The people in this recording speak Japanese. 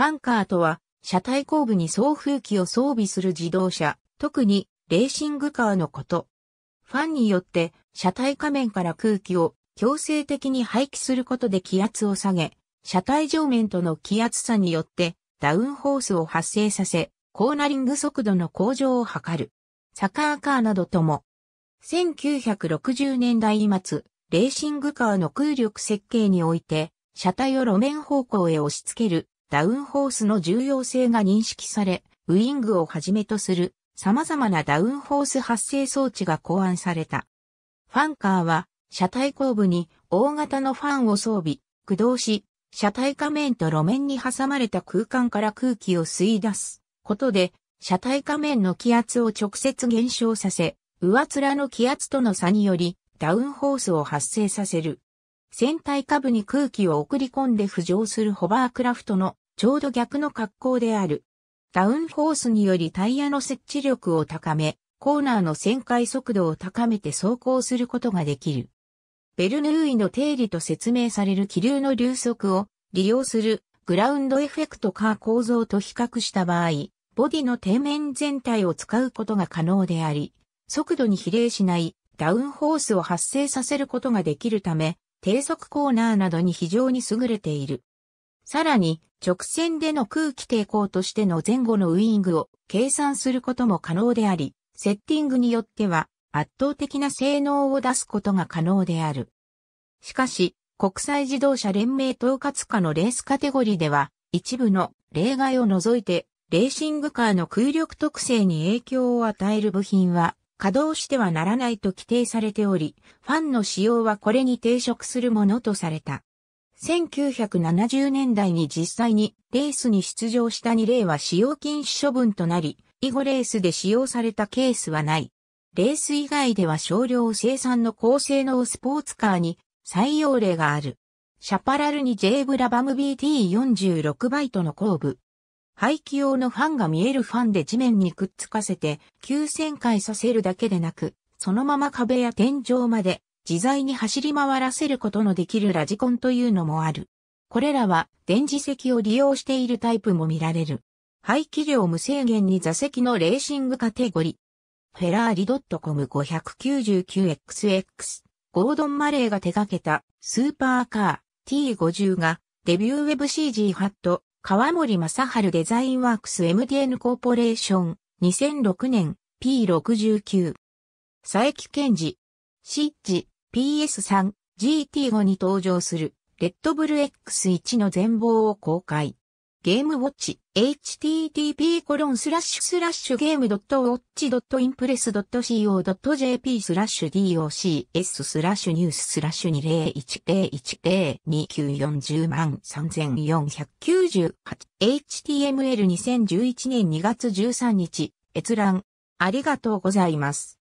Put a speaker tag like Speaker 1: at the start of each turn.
Speaker 1: ファンカーとは、車体後部に送風機を装備する自動車、特にレーシングカーのこと。ファンによって車体下面から空気を強制的に排気することで気圧を下げ、車体上面との気圧差によってダウンホースを発生させ、コーナリング速度の向上を図る。サッカーカーなどとも。1960年代末、レーシングカーの空力設計において、車体を路面方向へ押し付けるダウンホースの重要性が認識され、ウィングをはじめとする様々なダウンホース発生装置が考案された。ファンカーは車体後部に大型のファンを装備、駆動し、車体下面と路面に挟まれた空間から空気を吸い出すことで、車体下面の気圧を直接減少させ、上面の気圧との差によりダウンホースを発生させる。船体下部に空気を送り込んで浮上するホバークラフトのちょうど逆の格好である。ダウンフォースによりタイヤの設置力を高め、コーナーの旋回速度を高めて走行することができる。ベルヌーイの定理と説明される気流の流速を利用するグラウンドエフェクトカー構造と比較した場合、ボディの底面全体を使うことが可能であり、速度に比例しないダウンホースを発生させることができるため、低速コーナーなどに非常に優れている。さらに、直線での空気抵抗としての前後のウイングを計算することも可能であり、セッティングによっては圧倒的な性能を出すことが可能である。しかし、国際自動車連盟統括下のレースカテゴリーでは、一部の例外を除いて、レーシングカーの空力特性に影響を与える部品は稼働してはならないと規定されており、ファンの使用はこれに抵触するものとされた。1970年代に実際にレースに出場した2例は使用禁止処分となり、以後レースで使用されたケースはない。レース以外では少量生産の高性能スポーツカーに採用例がある。シャパラルに J ブラバム BT46 バイトの後部、排気用のファンが見えるファンで地面にくっつかせて急旋回させるだけでなく、そのまま壁や天井まで自在に走り回らせることのできるラジコンというのもある。これらは電磁石を利用しているタイプも見られる。排気量無制限に座席のレーシングカテゴリ。フェラーリ .com599XX ゴードン・マレーが手掛けたスーパーカー T50 がデビューウェブ CG ハット川森正春デザインワークス m d n コーポレーション2006年 P69 佐伯健二シッジ PS3GT5 に登場するレッドブル X1 の全貌を公開。ゲームウォッチ、http コロンスラッシュスラッシュゲームドットウォッチドットインプレスドット CO.jp スラッシュ DOCS スラッシュニューススラッシュ2010102940万3498 HTML2011 年2月13日閲覧ありがとうございます。